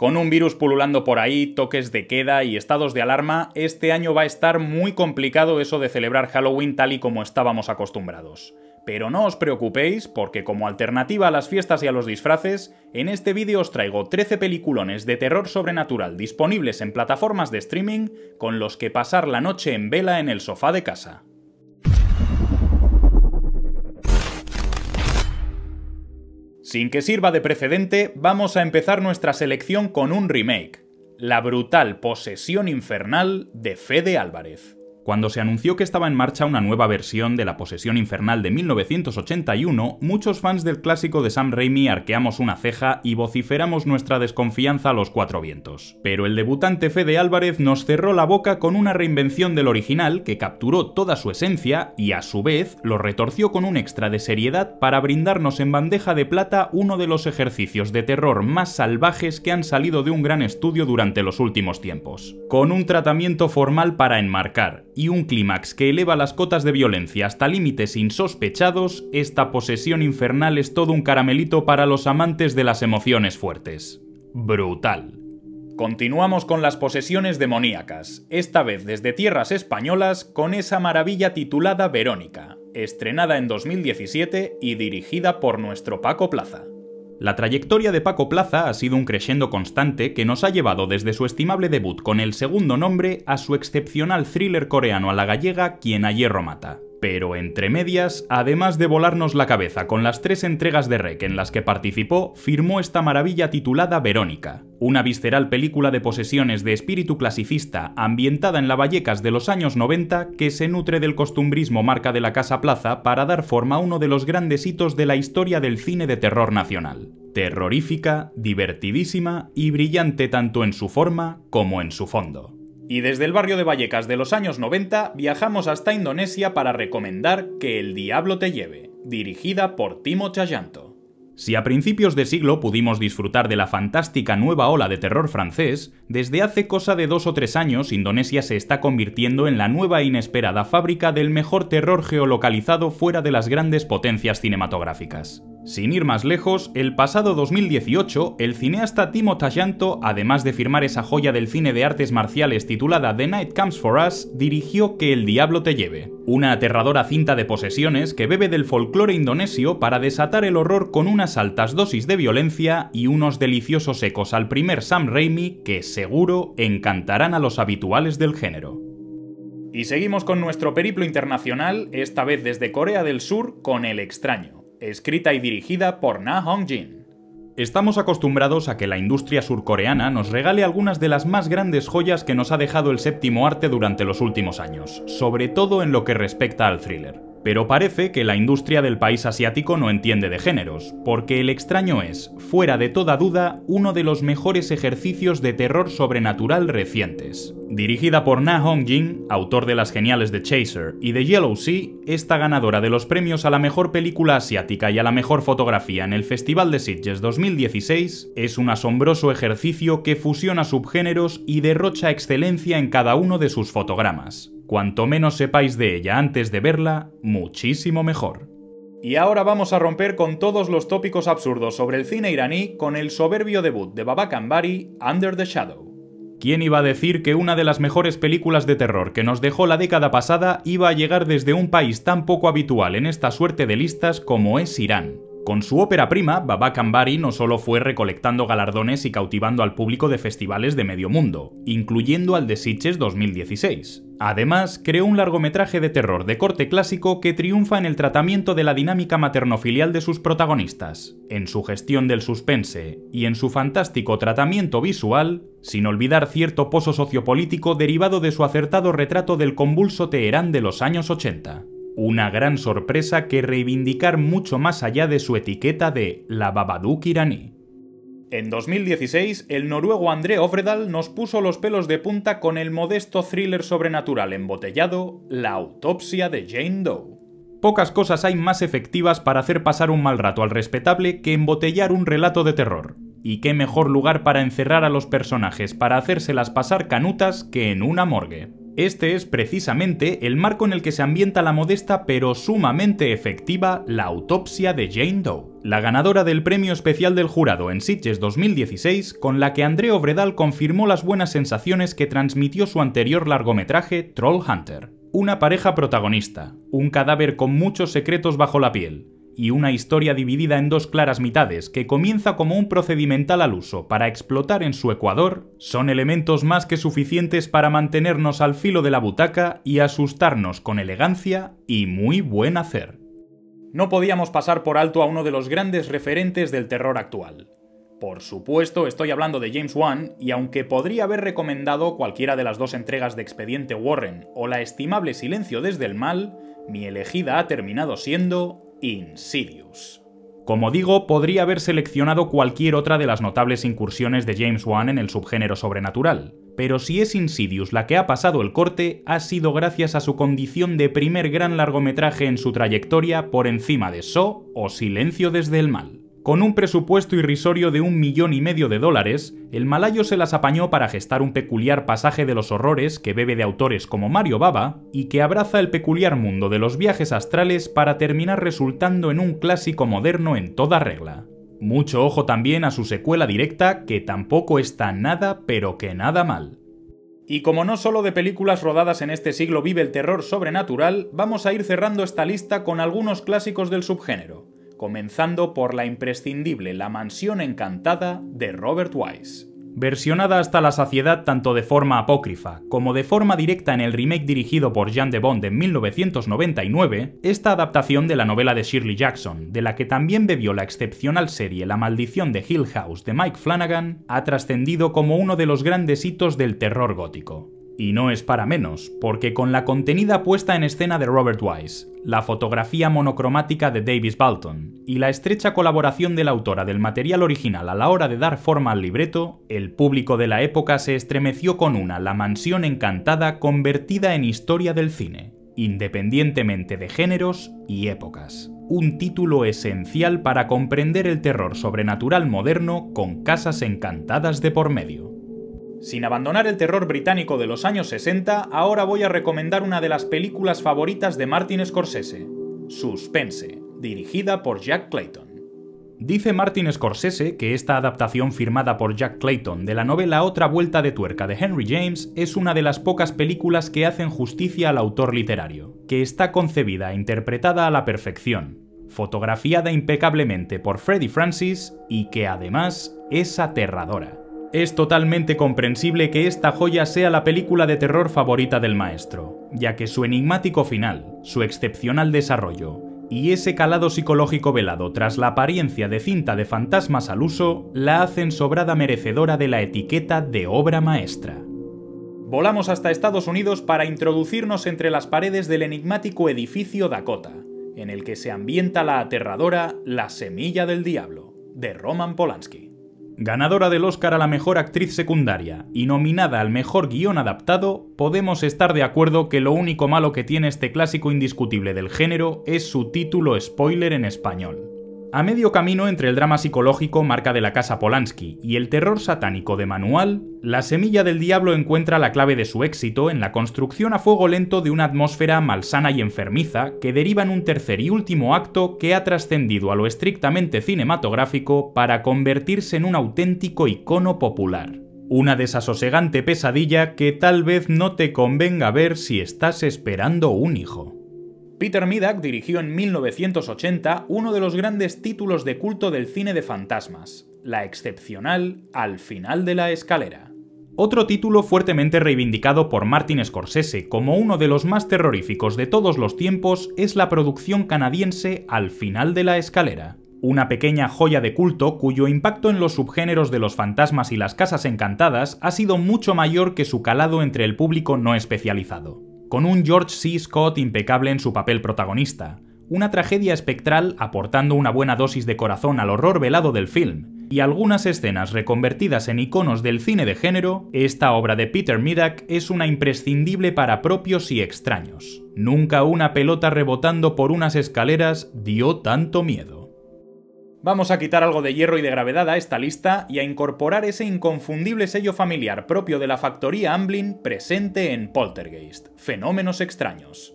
Con un virus pululando por ahí, toques de queda y estados de alarma, este año va a estar muy complicado eso de celebrar Halloween tal y como estábamos acostumbrados. Pero no os preocupéis, porque como alternativa a las fiestas y a los disfraces, en este vídeo os traigo 13 peliculones de terror sobrenatural disponibles en plataformas de streaming con los que pasar la noche en vela en el sofá de casa. Sin que sirva de precedente, vamos a empezar nuestra selección con un remake, la brutal posesión infernal de Fede Álvarez. Cuando se anunció que estaba en marcha una nueva versión de La Posesión Infernal de 1981, muchos fans del clásico de Sam Raimi arqueamos una ceja y vociferamos nuestra desconfianza a los cuatro vientos. Pero el debutante Fede Álvarez nos cerró la boca con una reinvención del original que capturó toda su esencia y a su vez lo retorció con un extra de seriedad para brindarnos en bandeja de plata uno de los ejercicios de terror más salvajes que han salido de un gran estudio durante los últimos tiempos. Con un tratamiento formal para enmarcar y un clímax que eleva las cotas de violencia hasta límites insospechados, esta posesión infernal es todo un caramelito para los amantes de las emociones fuertes. Brutal. Continuamos con las posesiones demoníacas, esta vez desde tierras españolas con esa maravilla titulada Verónica, estrenada en 2017 y dirigida por nuestro Paco Plaza. La trayectoria de Paco Plaza ha sido un crescendo constante que nos ha llevado desde su estimable debut con el segundo nombre a su excepcional thriller coreano a la gallega Quien a hierro mata. Pero entre medias, además de volarnos la cabeza con las tres entregas de Rec en las que participó, firmó esta maravilla titulada Verónica, una visceral película de posesiones de espíritu clasicista ambientada en la Vallecas de los años 90 que se nutre del costumbrismo marca de la Casa Plaza para dar forma a uno de los grandes hitos de la historia del cine de terror nacional. Terrorífica, divertidísima y brillante tanto en su forma como en su fondo. Y desde el barrio de Vallecas de los años 90 viajamos hasta Indonesia para recomendar Que el diablo te lleve, dirigida por Timo Chayanto. Si a principios de siglo pudimos disfrutar de la fantástica nueva ola de terror francés, desde hace cosa de dos o tres años Indonesia se está convirtiendo en la nueva e inesperada fábrica del mejor terror geolocalizado fuera de las grandes potencias cinematográficas. Sin ir más lejos, el pasado 2018, el cineasta Timo Tajanto, además de firmar esa joya del cine de artes marciales titulada The Night Comes For Us, dirigió Que el Diablo Te Lleve, una aterradora cinta de posesiones que bebe del folclore indonesio para desatar el horror con una altas dosis de violencia y unos deliciosos ecos al primer Sam Raimi que seguro encantarán a los habituales del género. Y seguimos con nuestro periplo internacional, esta vez desde Corea del Sur con El extraño, escrita y dirigida por Na Hong-jin. Estamos acostumbrados a que la industria surcoreana nos regale algunas de las más grandes joyas que nos ha dejado el séptimo arte durante los últimos años, sobre todo en lo que respecta al thriller. Pero parece que la industria del país asiático no entiende de géneros, porque El extraño es, fuera de toda duda, uno de los mejores ejercicios de terror sobrenatural recientes. Dirigida por Na Hong-jin, autor de las geniales de Chaser y The Yellow Sea, esta ganadora de los premios a la mejor película asiática y a la mejor fotografía en el Festival de Sitges 2016, es un asombroso ejercicio que fusiona subgéneros y derrocha excelencia en cada uno de sus fotogramas. Cuanto menos sepáis de ella antes de verla, muchísimo mejor. Y ahora vamos a romper con todos los tópicos absurdos sobre el cine iraní con el soberbio debut de Babak Ambari, Under the Shadow. ¿Quién iba a decir que una de las mejores películas de terror que nos dejó la década pasada iba a llegar desde un país tan poco habitual en esta suerte de listas como es Irán? Con su ópera prima, Babak Ambari no solo fue recolectando galardones y cautivando al público de festivales de medio mundo, incluyendo al de Sitges 2016, Además, creó un largometraje de terror de corte clásico que triunfa en el tratamiento de la dinámica materno-filial de sus protagonistas, en su gestión del suspense y en su fantástico tratamiento visual, sin olvidar cierto pozo sociopolítico derivado de su acertado retrato del convulso Teherán de los años 80. Una gran sorpresa que reivindicar mucho más allá de su etiqueta de la babaduk iraní. En 2016, el noruego André Ofredal nos puso los pelos de punta con el modesto thriller sobrenatural embotellado La autopsia de Jane Doe. Pocas cosas hay más efectivas para hacer pasar un mal rato al respetable que embotellar un relato de terror. Y qué mejor lugar para encerrar a los personajes para hacérselas pasar canutas que en una morgue. Este es precisamente el marco en el que se ambienta la modesta pero sumamente efectiva La autopsia de Jane Doe, la ganadora del Premio Especial del Jurado en Sitges 2016, con la que André Obredal confirmó las buenas sensaciones que transmitió su anterior largometraje Troll Hunter. Una pareja protagonista, un cadáver con muchos secretos bajo la piel, y una historia dividida en dos claras mitades que comienza como un procedimental al uso para explotar en su Ecuador, son elementos más que suficientes para mantenernos al filo de la butaca y asustarnos con elegancia y muy buen hacer. No podíamos pasar por alto a uno de los grandes referentes del terror actual. Por supuesto, estoy hablando de James Wan, y aunque podría haber recomendado cualquiera de las dos entregas de Expediente Warren o la estimable Silencio desde el Mal, mi elegida ha terminado siendo Insidious. Como digo, podría haber seleccionado cualquier otra de las notables incursiones de James Wan en el subgénero sobrenatural, pero si es Insidious la que ha pasado el corte, ha sido gracias a su condición de primer gran largometraje en su trayectoria por encima de So o Silencio desde el Mal. Con un presupuesto irrisorio de un millón y medio de dólares, el malayo se las apañó para gestar un peculiar pasaje de los horrores que bebe de autores como Mario Baba y que abraza el peculiar mundo de los viajes astrales para terminar resultando en un clásico moderno en toda regla. Mucho ojo también a su secuela directa, que tampoco está nada, pero que nada mal. Y como no solo de películas rodadas en este siglo vive el terror sobrenatural, vamos a ir cerrando esta lista con algunos clásicos del subgénero comenzando por la imprescindible La Mansión Encantada de Robert Wise. Versionada hasta la saciedad tanto de forma apócrifa como de forma directa en el remake dirigido por Jean de Bond en 1999, esta adaptación de la novela de Shirley Jackson, de la que también bebió la excepcional serie La maldición de Hill House de Mike Flanagan, ha trascendido como uno de los grandes hitos del terror gótico. Y no es para menos, porque con la contenida puesta en escena de Robert Wise, la fotografía monocromática de Davis Balton y la estrecha colaboración de la autora del material original a la hora de dar forma al libreto, el público de la época se estremeció con una La Mansión Encantada convertida en historia del cine, independientemente de géneros y épocas. Un título esencial para comprender el terror sobrenatural moderno con casas encantadas de por medio. Sin abandonar el terror británico de los años 60, ahora voy a recomendar una de las películas favoritas de Martin Scorsese, Suspense, dirigida por Jack Clayton. Dice Martin Scorsese que esta adaptación firmada por Jack Clayton de la novela Otra Vuelta de Tuerca de Henry James es una de las pocas películas que hacen justicia al autor literario, que está concebida e interpretada a la perfección, fotografiada impecablemente por Freddie Francis y que además es aterradora. Es totalmente comprensible que esta joya sea la película de terror favorita del maestro, ya que su enigmático final, su excepcional desarrollo y ese calado psicológico velado tras la apariencia de cinta de fantasmas al uso la hacen sobrada merecedora de la etiqueta de obra maestra. Volamos hasta Estados Unidos para introducirnos entre las paredes del enigmático edificio Dakota, en el que se ambienta la aterradora La Semilla del Diablo, de Roman Polanski. Ganadora del Oscar a la Mejor Actriz Secundaria y nominada al Mejor Guión Adaptado, podemos estar de acuerdo que lo único malo que tiene este clásico indiscutible del género es su título spoiler en español. A medio camino entre el drama psicológico marca de la casa Polanski y el terror satánico de Manual, La Semilla del Diablo encuentra la clave de su éxito en la construcción a fuego lento de una atmósfera malsana y enfermiza que deriva en un tercer y último acto que ha trascendido a lo estrictamente cinematográfico para convertirse en un auténtico icono popular. Una desasosegante pesadilla que tal vez no te convenga ver si estás esperando un hijo. Peter Medak dirigió en 1980 uno de los grandes títulos de culto del cine de fantasmas, la excepcional Al final de la escalera. Otro título fuertemente reivindicado por Martin Scorsese como uno de los más terroríficos de todos los tiempos es la producción canadiense Al final de la escalera una pequeña joya de culto cuyo impacto en los subgéneros de los fantasmas y las casas encantadas ha sido mucho mayor que su calado entre el público no especializado con un George C. Scott impecable en su papel protagonista, una tragedia espectral aportando una buena dosis de corazón al horror velado del film, y algunas escenas reconvertidas en iconos del cine de género, esta obra de Peter Mirak es una imprescindible para propios y extraños. Nunca una pelota rebotando por unas escaleras dio tanto miedo. Vamos a quitar algo de hierro y de gravedad a esta lista y a incorporar ese inconfundible sello familiar propio de la factoría Amblin presente en Poltergeist, Fenómenos extraños.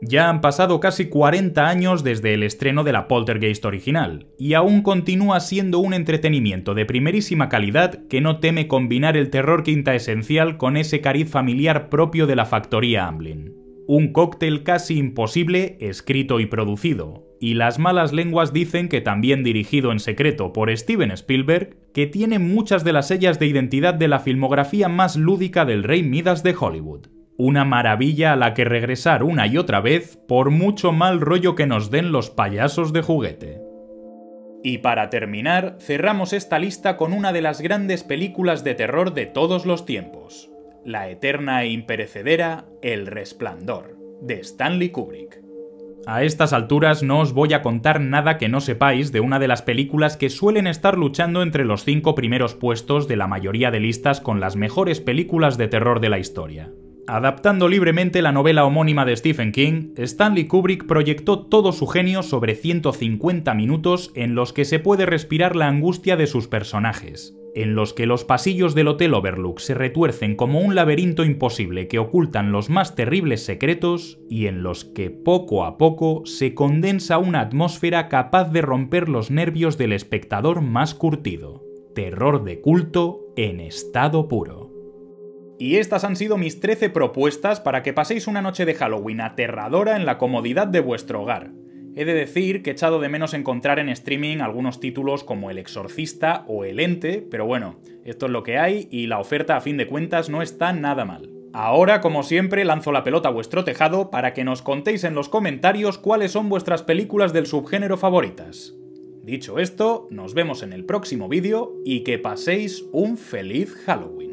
Ya han pasado casi 40 años desde el estreno de la Poltergeist original, y aún continúa siendo un entretenimiento de primerísima calidad que no teme combinar el terror quinta esencial con ese cariz familiar propio de la factoría Amblin. Un cóctel casi imposible, escrito y producido, y las malas lenguas dicen que también dirigido en secreto por Steven Spielberg, que tiene muchas de las sellas de identidad de la filmografía más lúdica del rey Midas de Hollywood. Una maravilla a la que regresar una y otra vez por mucho mal rollo que nos den los payasos de juguete. Y para terminar, cerramos esta lista con una de las grandes películas de terror de todos los tiempos, la eterna e imperecedera El Resplandor, de Stanley Kubrick a estas alturas no os voy a contar nada que no sepáis de una de las películas que suelen estar luchando entre los cinco primeros puestos de la mayoría de listas con las mejores películas de terror de la historia. Adaptando libremente la novela homónima de Stephen King, Stanley Kubrick proyectó todo su genio sobre 150 minutos en los que se puede respirar la angustia de sus personajes en los que los pasillos del Hotel Overlook se retuercen como un laberinto imposible que ocultan los más terribles secretos y en los que poco a poco se condensa una atmósfera capaz de romper los nervios del espectador más curtido. Terror de culto en estado puro. Y estas han sido mis 13 propuestas para que paséis una noche de Halloween aterradora en la comodidad de vuestro hogar. He de decir que he echado de menos encontrar en streaming algunos títulos como El Exorcista o El Ente, pero bueno, esto es lo que hay y la oferta a fin de cuentas no está nada mal. Ahora, como siempre, lanzo la pelota a vuestro tejado para que nos contéis en los comentarios cuáles son vuestras películas del subgénero favoritas. Dicho esto, nos vemos en el próximo vídeo y que paséis un feliz Halloween.